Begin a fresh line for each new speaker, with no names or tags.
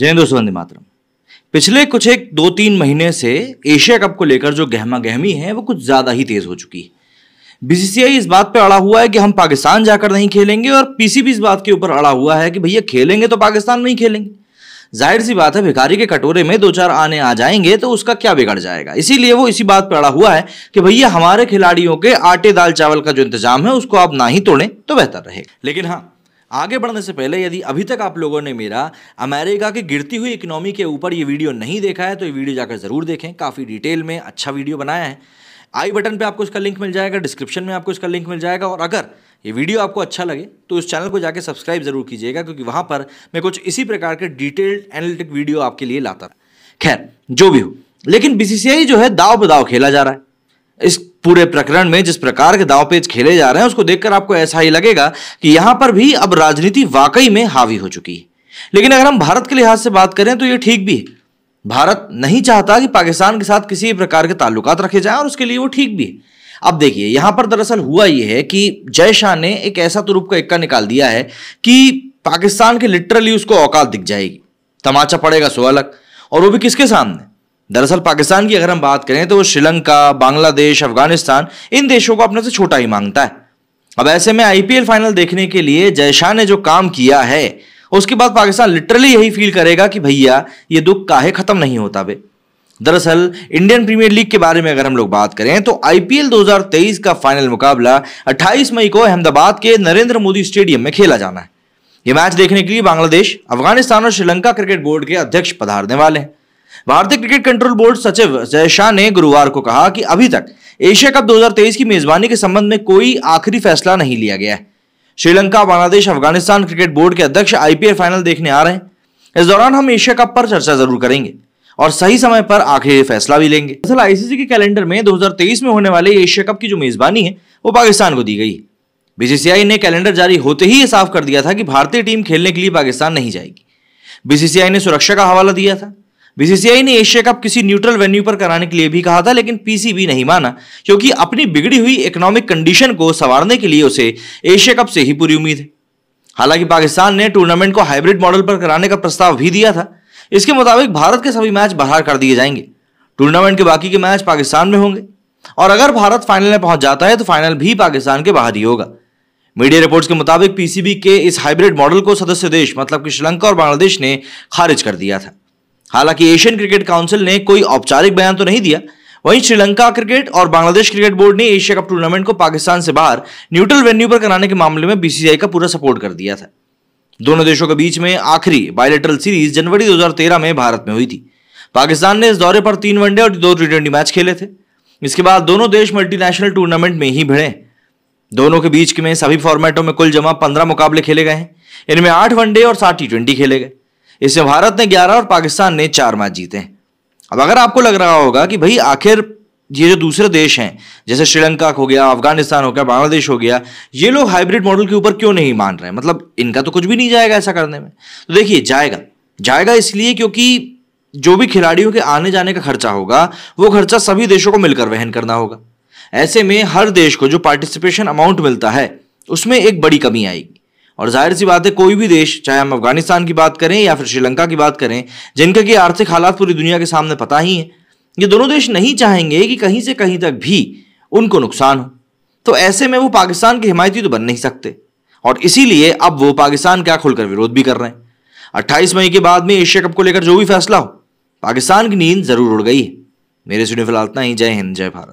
जय दोस्त वंदे मातरम पिछले कुछ एक दो तीन महीने से एशिया कप को लेकर जो गहमा गहमी है वो कुछ ज़्यादा ही तेज़ हो चुकी है बीसीसीआई इस बात पे अड़ा हुआ है कि हम पाकिस्तान जाकर नहीं खेलेंगे और पीसीबी इस बात के ऊपर अड़ा हुआ है कि भैया खेलेंगे तो पाकिस्तान में ही खेलेंगे जाहिर सी बात है भिखारी के कटोरे में दो चार आने आ जाएंगे तो उसका क्या बिगड़ जाएगा इसीलिए वो इसी बात पर अड़ा हुआ है कि भैया हमारे खिलाड़ियों के आटे दाल चावल का जो इंतजाम है उसको आप ना ही तोड़ें तो बेहतर रहेगा लेकिन हाँ आगे बढ़ने से पहले यदि अभी तक आप लोगों ने मेरा अमेरिका की गिरती हुई इकोनॉमी के ऊपर ये वीडियो नहीं देखा है तो ये वीडियो जाकर ज़रूर देखें काफ़ी डिटेल में अच्छा वीडियो बनाया है आई बटन पे आपको इसका लिंक मिल जाएगा डिस्क्रिप्शन में आपको इसका लिंक मिल जाएगा और अगर ये वीडियो आपको अच्छा लगे तो इस चैनल को जाकर सब्सक्राइब जरूर कीजिएगा क्योंकि वहाँ पर मैं कुछ इसी प्रकार के डिटेल्ड एनालिटिक वीडियो आपके लिए लाता खैर जो भी हो लेकिन बी जो है दाव बदाव खेला जा रहा है इस पूरे प्रकरण में जिस प्रकार के दाव पेच खेले जा रहे हैं उसको देखकर आपको ऐसा ही लगेगा कि यहां पर भी अब राजनीति वाकई में हावी हो चुकी है लेकिन अगर हम भारत के लिहाज से बात करें तो ये ठीक भी है भारत नहीं चाहता कि पाकिस्तान के साथ किसी प्रकार के ताल्लुकात रखे जाएं और उसके लिए वो ठीक भी है अब देखिए यहां पर दरअसल हुआ यह है कि जय शाह ने एक ऐसा तुरुप का इक्का निकाल दिया है कि पाकिस्तान के लिटरली उसको औकात दिख जाएगी तमाचा पड़ेगा सो अलग और वो भी किसके सामने दरअसल पाकिस्तान की अगर हम बात करें तो वो श्रीलंका बांग्लादेश अफगानिस्तान इन देशों को अपने से छोटा ही मांगता है अब ऐसे में आईपीएल फाइनल देखने के लिए जय शाह ने जो काम किया है उसके बाद पाकिस्तान लिटरली यही फील करेगा कि भैया ये दुख काहे खत्म नहीं होता बे दरअसल इंडियन प्रीमियर लीग के बारे में अगर हम लोग बात करें तो आईपीएल 2023 का फाइनल मुकाबला 28 मई को अहमदाबाद के नरेंद्र मोदी स्टेडियम में खेला जाना है ये मैच देखने के लिए बांग्लादेश अफगानिस्तान और श्रीलंका क्रिकेट बोर्ड के अध्यक्ष पधारने वाले हैं भारतीय क्रिकेट कंट्रोल बोर्ड सचिव जय शाह ने गुरुवार को कहा कि अभी तक एशिया कप 2023 की मेजबानी के संबंध में कोई आखिरी फैसला नहीं लिया गया है श्रीलंका बांग्लादेश अफगानिस्तान क्रिकेट बोर्ड के अध्यक्ष आईपीएल फाइनल देखने आ रहे हैं इस दौरान हम एशिया कप पर चर्चा जरूर करेंगे और सही समय पर आखिरी फैसला भी लेंगे दरअसल आईसीसी के कैलेंडर में 2023 में होने वाले एशिया कप की जो मेजबानी है वो पाकिस्तान को दी गई है बीसीसीआई ने कैलेंडर जारी होते ही साफ कर दिया था कि भारतीय टीम खेलने के लिए पाकिस्तान नहीं जाएगी बीसीसीआई ने सुरक्षा का हवाला दिया था बीसीसीआई ने एशिया कप किसी न्यूट्रल वेन्यू पर कराने के लिए भी कहा था लेकिन पीसीबी नहीं माना क्योंकि अपनी बिगड़ी हुई इकोनॉमिक कंडीशन को संवारने के लिए उसे एशिया कप से ही पूरी उम्मीद है हालांकि पाकिस्तान ने टूर्नामेंट को हाइब्रिड मॉडल पर कराने का प्रस्ताव भी दिया था इसके मुताबिक भारत के सभी मैच बाहर कर दिए जाएंगे टूर्नामेंट के बाकी के मैच पाकिस्तान में होंगे और अगर भारत फाइनल में पहुंच जाता है तो फाइनल भी पाकिस्तान के बाहर ही होगा मीडिया रिपोर्ट्स के मुताबिक पीसीबी के इस हाइब्रिड मॉडल को सदस्य देश मतलब कि श्रीलंका और बांग्लादेश ने खारिज कर दिया था हालांकि एशियन क्रिकेट काउंसिल ने कोई औपचारिक बयान तो नहीं दिया वहीं श्रीलंका क्रिकेट और बांग्लादेश क्रिकेट बोर्ड ने एशिया कप टूर्नामेंट को पाकिस्तान से बाहर न्यूट्रल वेन्यू पर कराने के मामले में बीसीसीआई का पूरा सपोर्ट कर दिया था दोनों देशों के बीच में आखिरी बायोलेटरल सीरीज जनवरी 2013 में भारत में हुई थी पाकिस्तान ने इस दौरे पर तीन वनडे और दो टी मैच खेले थे इसके बाद दोनों देश मल्टीनेशनल टूर्नामेंट में ही भिड़े दोनों के बीच में सभी फॉर्मेटों में कुल जमा पंद्रह मुकाबले खेले गए हैं इनमें आठ वनडे और सात टी खेले गए इसे भारत ने ग्यारह और पाकिस्तान ने चार मैच जीते हैं अब अगर आपको लग रहा होगा कि भाई आखिर ये जो दूसरे देश हैं जैसे श्रीलंका हो गया अफगानिस्तान हो गया बांग्लादेश हो गया ये लोग हाइब्रिड मॉडल के ऊपर क्यों नहीं मान रहे हैं मतलब इनका तो कुछ भी नहीं जाएगा ऐसा करने में तो देखिए जाएगा जाएगा इसलिए क्योंकि जो भी खिलाड़ियों के आने जाने का खर्चा होगा वो खर्चा सभी देशों को मिलकर वहन करना होगा ऐसे में हर देश को जो पार्टिसिपेशन अमाउंट मिलता है उसमें एक बड़ी कमी आएगी और जाहिर सी बात है कोई भी देश चाहे हम अफगानिस्तान की बात करें या फिर श्रीलंका की बात करें जिनके कि आर्थिक हालात पूरी दुनिया के सामने पता ही है ये दोनों देश नहीं चाहेंगे कि कहीं से कहीं तक भी उनको नुकसान हो तो ऐसे में वो पाकिस्तान के हिमायती तो बन नहीं सकते और इसीलिए अब वो पाकिस्तान का खुलकर विरोध भी कर रहे हैं अट्ठाईस मई के बाद में एशिया कप को लेकर जो भी फैसला हो पाकिस्तान की नींद जरूर उड़ गई है मेरे सुने फिलहाल इतना ही जय हिंद जय भारत